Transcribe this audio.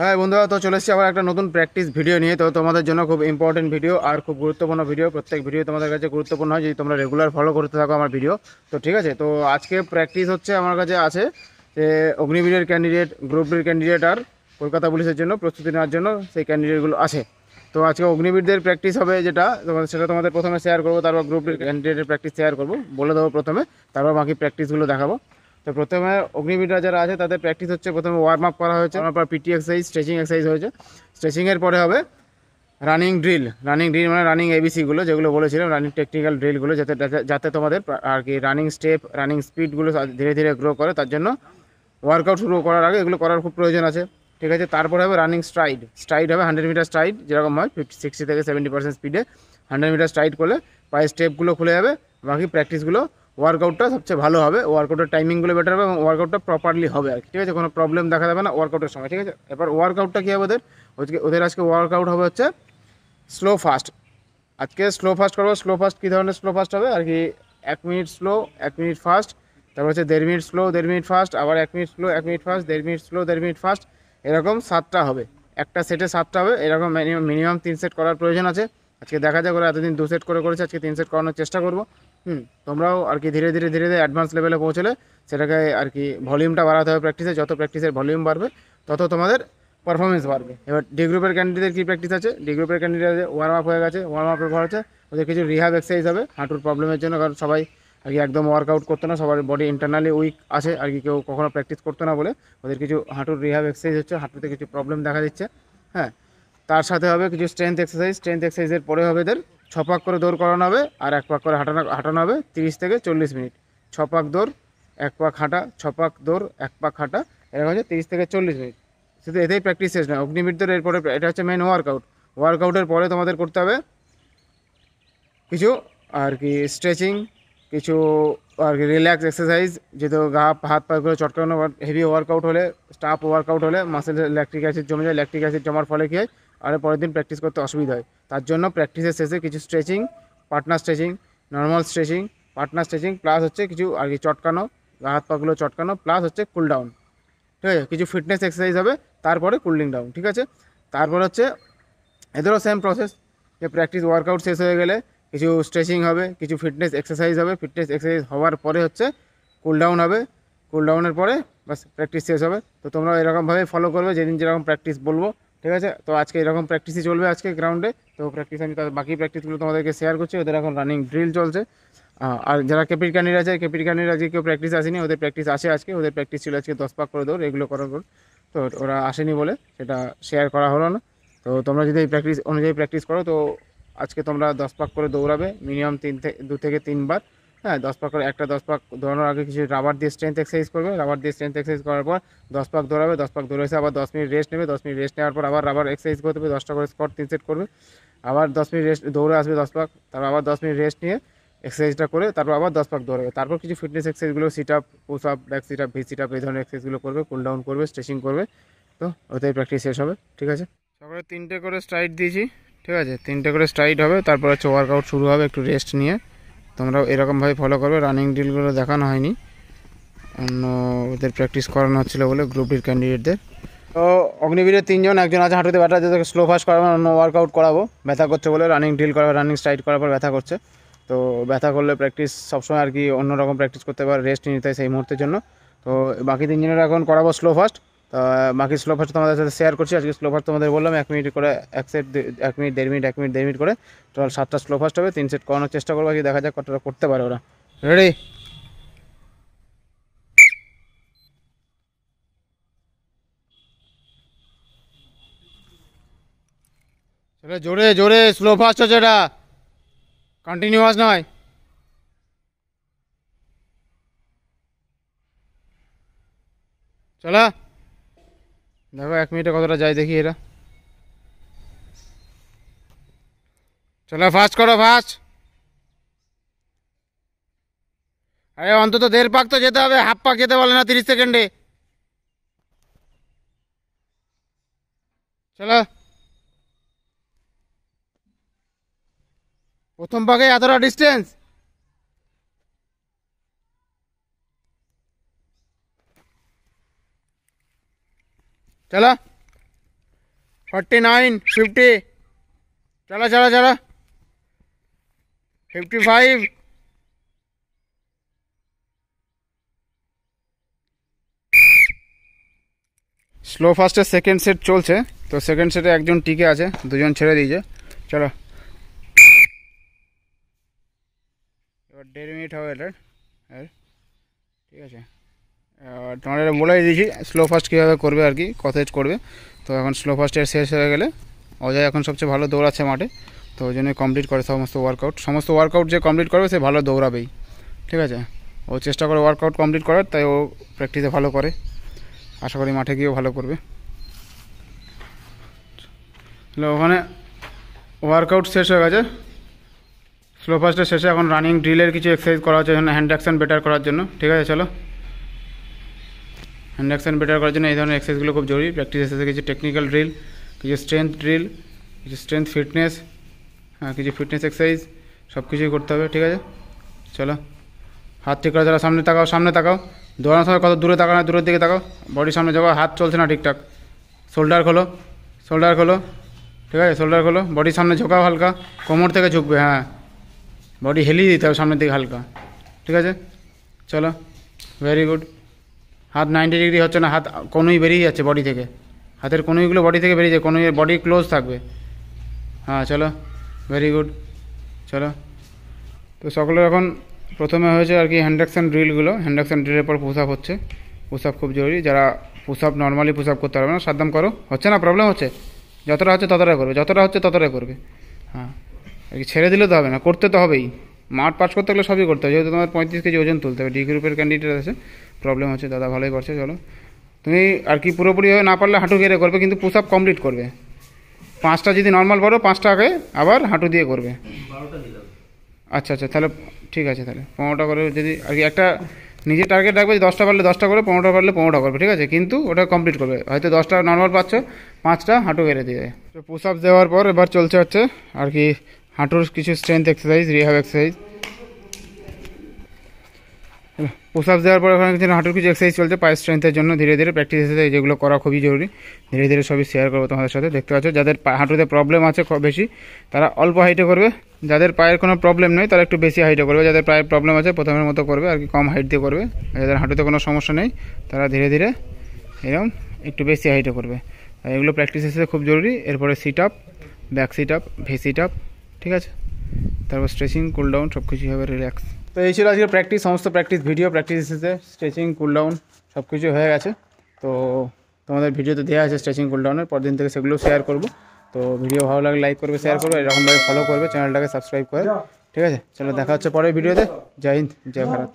হ্যাঁ বন্ধুরা তো চলে এসেছি আবার একটা নতুন প্র্যাকটিস ভিডিও নিয়ে তো তোমাদের জন্য খুব ইম্পর্টেন্ট ভিডিও আর খুব গুরুত্বপূর্ণ ভিডিও প্রত্যেক ভিডিও তোমাদের কাছে গুরুত্বপূর্ণ হয় যদি তোমরা রেগুলার ফলো করতে থাকো আমার ভিডিও তো ঠিক আছে তো আজকে প্র্যাকটিস হচ্ছে আমার কাছে আছে যে অগ্নিবীরের ক্যান্ডিডেট গ্রুপ ডির ক্যান্ডিডেট আর কলকাতা পুলিশের জন্য প্রস্তুতি নেওয়ার জন্য সেই ক্যান্ডিডেটগুলো আছে তো আজকে অগ্নিবীরদের প্র্যাকটিস হবে যেটা তোমাদের সেটা তোমাদের প্রথমে শেয়ার করবো তারপর গ্রুপ ডির ক্যান্ডিডেটের প্র্যাকটিস শেয়ার করবো বলে দেবো প্রথমে তারপর বাকি প্র্যাকটিসগুলো দেখাবো তো প্রথমে অগ্নিবীরা যারা আছে তাদের প্র্যাকটিস হচ্ছে প্রথমে ওয়ার্ম আপ করা হয়েছে তারপর পিটি এক্সারসাইজ স্ট্রেচিং এক্সারসাইজ হয়েছে স্ট্রেচিংয়ের পরে হবে রানিং ড্রিল রানিং ড্রিল মানে রানিং এবিসিগুলো যেগুলো বলেছিলাম রানিং টেকনিক্যাল ড্রিলগুলো যাতে যাতে তোমাদের আর কি রানিং স্টেপ রানিং স্পিডগুলো ধীরে ধীরে গ্রো করে তার জন্য ওয়ার্কআউট শুরু করার আগে এগুলো করার খুব প্রয়োজন আছে ঠিক আছে তারপরে হবে রানিং স্ট্রাইড স্ট্রাইড হবে হান্ড্রেড মিটার স্ট্রাইড যেরকম হয় ফিফটি সিক্সটি থেকে সেভেন্টি পার্সেন্ট স্পিডে হান্ড্রেড মিটার স্ট্রাইড করলে পায়ের স্টেপগুলো খুলে যাবে বাকি প্র্যাকটিসগুলো ওয়ার্কআউটটা সবচেয়ে ভালো হবে ওয়ার্কআউটের টাইমিংগুলো বেটার হবে এবং ওয়ার্কআউটটা প্রপারলি হবে আর ঠিক আছে কোনো প্রবলেম দেখা যাবে না ওয়ার্কআউটের সময় ঠিক আছে এবার ওয়ার্কআউটটা কী হবে ওদের ওদেরকে ওদের আজকে ওয়ার্কআউট হবে হচ্ছে স্লো ফাস্ট আজকে স্লো ফাস্ট করবো স্লো ফাস্ট কী ধরনের স্লো ফাস্ট হবে আর কি এক মিনিট স্লো এক মিনিট ফাস্ট তারপর হচ্ছে দেড় মিনিট স্লো দেড় মিনিট ফাস্ট আবার এক মিনিট স্লো এক মিনিট ফাস্ট দেড় মিনিট স্লো দেড় মিনিট ফাস্ট এরকম সাতটা হবে একটা সেটে সাতটা হবে এরকম মিনিমাম তিন সেট করার প্রয়োজন আছে আজকে দেখা যাক ওরা এতদিন দু সেট করে করেছে আজকে তিন সেট করানোর চেষ্টা করবো হুম তোমরাও আর কি ধীরে ধীরে ধীরে ধীরে অ্যাডভান্স লেভেলে পৌঁছলে সেটাকে আর কি ভলিউমটা বাড়াতে হবে প্র্যাকটিসে যত প্র্যাকটিসের ভলিউম বাড়বে তত তোমাদের পারফরমেন্স বাড়বে এবার ডি গ্রুপের ক্যান্ডিডেটদের কী প্র্যাকটিস আছে ডি গ্রুপের ক্যান্ডিডেটদের ওয়ার্ম আপ হয়ে গেছে ওয়ার্ম আপের পর আছে ওদের কিছু রিহাব এক্সারসাইজ হবে হাঁটুর প্রবলেমের জন্য কারণ সবাই আর কি একদম ওয়ার্কআউট করতো না সবার বডি ইন্টারনালি উইক আছে আর কি কেউ কখনো প্র্যাকটিস করতো না বলে ওদের কিছু হাঁটুর রিহাব এক্সারসাইজ হচ্ছে হাঁটুতে কিছু প্রবলেম দেখা দিচ্ছে হ্যাঁ তার সাথে হবে কিছু স্ট্রেংথ এক্সারসাইজ স্ট্রেংথ এক্সারসাইজের পরে হবে এদের ছ পাক করে দৌড় করানো হবে আর এক পাক করে হাঁটানো হাঁটানো হবে তিরিশ থেকে চল্লিশ মিনিট ছ পাক দৌড় এক পাক হাঁটা ছ পাক দৌড় এক পাক হাঁটা এরকম হচ্ছে তিরিশ থেকে চল্লিশ মিনিট শুধু এতেই প্র্যাকটিস শেষ নয় অগ্নিবৃদ্ধের এরপরে এটা হচ্ছে মেন ওয়ার্কআউট ওয়ার্কআউটের পরে তোমাদের করতে হবে কিছু আর কি স্ট্রেচিং কিছু আর কি রিল্যাক্স এক্সারসাইজ যেহেতু গা হাত পাগুলো চটকানো হেভি ওয়ার্কআউট হলে স্টাফ ওয়ার্কআউট হলে মাসেল ল্যাকট্রিক অ্যাসিড জমে যায় ল্যাকট্রিক অ্যাসিড জমার ফলে কী হয় আর পরের দিন প্র্যাকটিস করতে অসুবিধা হয় তার জন্য প্র্যাকটিসের শেষে কিছু stretching partner stretching normal stretching partner stretching plus হচ্ছে কিছু আর কি চটকানো হাত পাগুলো চটকানো প্লাস হচ্ছে কুল ডাউন ঠিক আছে কিছু ফিটনেস এক্সারসাইজ হবে তারপরে কুলিং ডাউন ঠিক আছে তারপর হচ্ছে এদেরও সেম প্রসেস যে প্র্যাকটিস ওয়ার্কআউট শেষ হয়ে গেলে কিছু স্ট্রেচিং হবে কিছু ফিটনেস এক্সারসাইজ হবে ফিটনেস এক্সারসাইজ হওয়ার পরে হচ্ছে কুল ডাউন হবে কুল ডাউনের পরে বাস প্র্যাকটিস শেষ হবে তো তোমরা এরকমভাবে ফলো করবে যেদিন যেরকম প্র্যাকটিস বলবো ঠিক আছে তো আজকে এরকম প্র্যাকটিসই চলবে আজকে গ্রাউন্ডে তো প্র্যাকটিস আমি তার বাকি প্র্যাকটিসগুলো তোমাদেরকে শেয়ার করছি ওদের এখন রানিং ড্রিল চলছে আর যারা কেপির ক্যান্ডির আছে কেপির আজকে কেউ প্র্যাকটিস আসেনি ওদের প্র্যাকটিস আসে আজকে ওদের প্র্যাকটিস ছিল আজকে দশ পাক করে দৌড় এগুলো করার পর তো ওরা আসেনি বলে সেটা শেয়ার করা হলো না তো তোমরা যদি এই প্র্যাকটিস অনুযায়ী প্র্যাকটিস করো তো আজকে তোমরা দশ পাক করে দৌড়াবে মিনিমাম তিন থেকে দু থেকে তিনবার হ্যাঁ দশ পাক একটা দশ পাক দৌড়ানোর আগে কিছু রাবার দিয়ে স্ট্রেংথ এক্সারসাইজ করবে রাবার দিয়ে স্ট্রেংথ এক্সারসাইজ করার পর দশ পাক দৌড়াবে দশ পাক দৌড়েছে আবার দশ মিনিট রেস্ট নেবে দশ মিনিট রেস্ট নেওয়ার পর আবার রাবার এক্সারসাইজ করতে হবে দশটা করে স্কট তিন সেট করবে আবার দশ মিনিট রেস্ট দৌড়ে আসবে দশ পাক তারপর আবার দশ মিনিট রেস্ট নিয়ে এক্সারসাইজটা করে তারপর আবার দশ পাক দৌড়াবে তারপর কিছু ফিটনেস এক্সারসাইজগুলো sit up push up back sit up V sit up এই ধরনের এক্সারসাইজগুলো করবে কুল ডাউন করবে স্ট্রেচিং করবে তো ওতেই প্র্যাকটিস শেষ হবে ঠিক আছে সকালে তিনটে করে স্ট্রাইট দিয়েছি ঠিক আছে তিনটে করে স্ট্রাইট হবে তারপর হচ্ছে ওয়ার্কআউট শুরু হবে একটু রেস্ট নিয়ে তোমরাও এরকমভাবে ফলো করবে রানিং ডিলগুলো দেখানো হয়নি অন্য ওদের প্র্যাকটিস করানো হচ্ছিল বলে গ্রুপ ডির ক্যান্ডিডেটদের তো অগ্নিবীরের তিনজন একজন আছে হাঁটুতে ব্যাটা যাতে স্লো ফাস্ট করাবো অন্য ওয়ার্কআউট করাবো ব্যথা করছে বলে রানিং ড্রিল করাবো রানিং স্ট্রাইট করার পর ব্যথা করছে তো ব্যথা করলে প্র্যাকটিস সবসময় আর কি অন্যরকম প্র্যাকটিস করতে পারে রেস্ট নিতে হয় সেই মুহূর্তের জন্য তো বাকি তিনজনের এখন করাবো স্লো ফাস্ট বাকি স্লো ফাস্ট তোমাদের সাথে শেয়ার করছি আজকে স্লো ফাস্ট তোমাদের বললাম এক মিনিট করে এক সেট এক মিনিট দেড় মিনিট এক মিনিট দেড় মিনিট করে টোটাল সাতটা স্লো ফাস্ট হবে তিন সেট করানোর চেষ্টা করবো দেখা যাক কতটা করতে পারে ওরা রেডি জোরে জোরে স্লো ফাস্ট হচ্ছে এটা কন্টিনিউয়াস নয় চলা দেখো এক মিনিটে কতটা যায় দেখি এরা চলো ফাস্ট করো ফাস্ট আরে অন্তত দেড় পাক তো যেতে হবে হাফ পাক যেতে বলে না তিরিশ সেকেন্ডে চলো প্রথম পাকে এতটা ডিস্টেন্স চলো 49 50 চলো চলো চলো 55 স্লো ফাস্টে সেকেন্ড সেট চলছে তো সেকেন্ড সেটে একজন টিকে আছে দুজন ছেড়ে দিয়েছে চলো এবার দেরি নিতে হবে হের ঠিক আছে টমেটো বলে দিয়েছি স্লো ফাস্ট কীভাবে করবে আর কি কতেজ করবে তো এখন স্লো ফাস্টের শেষ হয়ে গেলে অজয় এখন সবচেয়ে ভালো দৌড়াচ্ছে মাঠে তো ওই জন্য কমপ্লিট করে সমস্ত ওয়ার্কআউট সমস্ত ওয়ার্কআউট যে কমপ্লিট করবে সে ভালো দৌড়াবেই ঠিক আছে ও চেষ্টা করে ওয়ার্কআউট কমপ্লিট করার তাই ও প্র্যাকটিসে ভালো করে আশা করি মাঠে গিয়েও ভালো করবে তাহলে ওখানে ওয়ার্কআউট শেষ হয়ে গেছে স্লো ফাস্টের শেষে এখন রানিং ড্রিলের কিছু এক্সারসাইজ করা হচ্ছে হ্যান্ড অ্যাকশন বেটার করার জন্য ঠিক আছে চলো হ্যান্ড অ্যাকশন বেটার করার জন্য এই ধরনের এক্সারসাইজগুলো খুব জরুরি প্র্যাকটিস এসে কিছু টেকনিক্যাল ড্রিল কিছু স্ট্রেংথ ড্রিল কিছু স্ট্রেংথ ফিটনেস হ্যাঁ কিছু ফিটনেস এক্সারসাইজ সব কিছুই করতে হবে ঠিক আছে চলো হাত ঠিক করে চলো সামনে তাকাও সামনে তাকাও দৌড়ানোর সময় কত দূরে তাকাও না দূরের দিকে তাকাও বডির সামনে যাবো হাত চলছে না ঠিকঠাক শোল্ডার খোলো শোল্ডার খোলো ঠিক আছে শোল্ডার খোলো বডির সামনে ঝোঁকাও হালকা কোমর থেকে ঝুঁকবে হ্যাঁ বডি হেলিয়ে দিতে হবে সামনের দিকে হালকা ঠিক আছে চলো ভেরি গুড হাত নাইনটি ডিগ্রি হচ্ছে না হাত কোনোই বেরিয়ে যাচ্ছে বডি থেকে হাতের কোনোইগুলো বডি থেকে বেরিয়ে যায় কোনো বডি ক্লোজ থাকবে হ্যাঁ চলো ভেরি গুড চলো তো সকলের এখন প্রথমে হয়েছে আর কি হ্যান্ডাকশান ড্রিলগুলো হ্যান্ডাকশান ড্রিলের পর পুষ আপ হচ্ছে পুষ খুব জরুরি যারা পুষ নর্মালি পুষ আপ করতে পারবে না সাবধান করো হচ্ছে না প্রবলেম হচ্ছে যতটা হচ্ছে ততটা করবে যতটা হচ্ছে ততটা করবে হ্যাঁ আর কি ছেড়ে দিলে তো হবে না করতে তো হবেই মাঠ পাস করতে গেলে সবই করতে হবে যেহেতু তোমার পঁয়ত্রিশ কেজি ওজন তুলতে হবে ডি গ্রুপের ক্যান্ডিডেট আছে প্রবলেম হচ্ছে দাদা ভালোই করছে চলো তুমি আর কি পুরোপুরিভাবে না পারলে হাঁটু ঘেরে করবে কিন্তু পুশ আপ কমপ্লিট করবে পাঁচটা যদি নর্মাল করো আগে আবার হাঁটু দিয়ে করবে আচ্ছা আচ্ছা তাহলে ঠিক আছে তাহলে পনেরোটা করে যদি আর কি একটা নিজে টার্গেট রাখবে দশটা পারলে দশটা করে পনেরোটা পারলে পনেরোটা করবে ঠিক আছে কিন্তু ওটা কমপ্লিট করবে হয়তো দশটা নর্মাল পাচ্ছ পাঁচটা হাঁটু ঘেরে দিয়ে পুশ আপ দেওয়ার পর এবার চলছে হচ্ছে আর কি হাঁটুর কিছু strength exercise rehab exercise push up দেওয়ার পর ওখানে কিছু হাঁটুর কিছু এক্সারসাইজ চলছে পায়ের স্ট্রেংথের জন্য ধীরে ধীরে প্র্যাকটিস এক্সারসাইজ যেগুলো করা খুবই জরুরি ধীরে ধীরে সবই শেয়ার করবো তোমাদের সাথে দেখতে পাচ্ছ যাদের হাঁটুতে প্রবলেম আছে খুব বেশি তারা অল্প হাইটে করবে যাদের পায়ের কোনো প্রবলেম নেই তারা একটু বেশি হাইটে করবে যাদের পায়ের প্রবলেম আছে প্রথমের মতো করবে আর কি কম হাইট দিয়ে করবে যাদের হাঁটুতে কোনো সমস্যা নেই তারা ধীরে ধীরে এরকম একটু বেশি হাইটে করবে এগুলো প্র্যাকটিস হিসেবে খুব জরুরি এরপরে sit up back sit up V sit up ঠিক আছে তারপর স্ট্রেচিং কুল ডাউন সব কিছুই হবে রিল্যাক্স তো এই ছিল আজকে প্র্যাকটিস সমস্ত প্র্যাকটিস ভিডিও প্র্যাকটিস এসেছে স্ট্রেচিং কুল ডাউন সব কিছু হয়ে গেছে তো তোমাদের ভিডিও তো দেওয়া আছে স্ট্রেচিং কুল ডাউনের পরদিন থেকে সেগুলো শেয়ার করবো তো ভিডিও ভালো লাগে লাইক করবে শেয়ার করবে এরকমভাবে ফলো করবে চ্যানেলটাকে সাবস্ক্রাইব করে ঠিক আছে চলো দেখা হচ্ছে পরের ভিডিওতে জয় হিন্দ জয় ভারত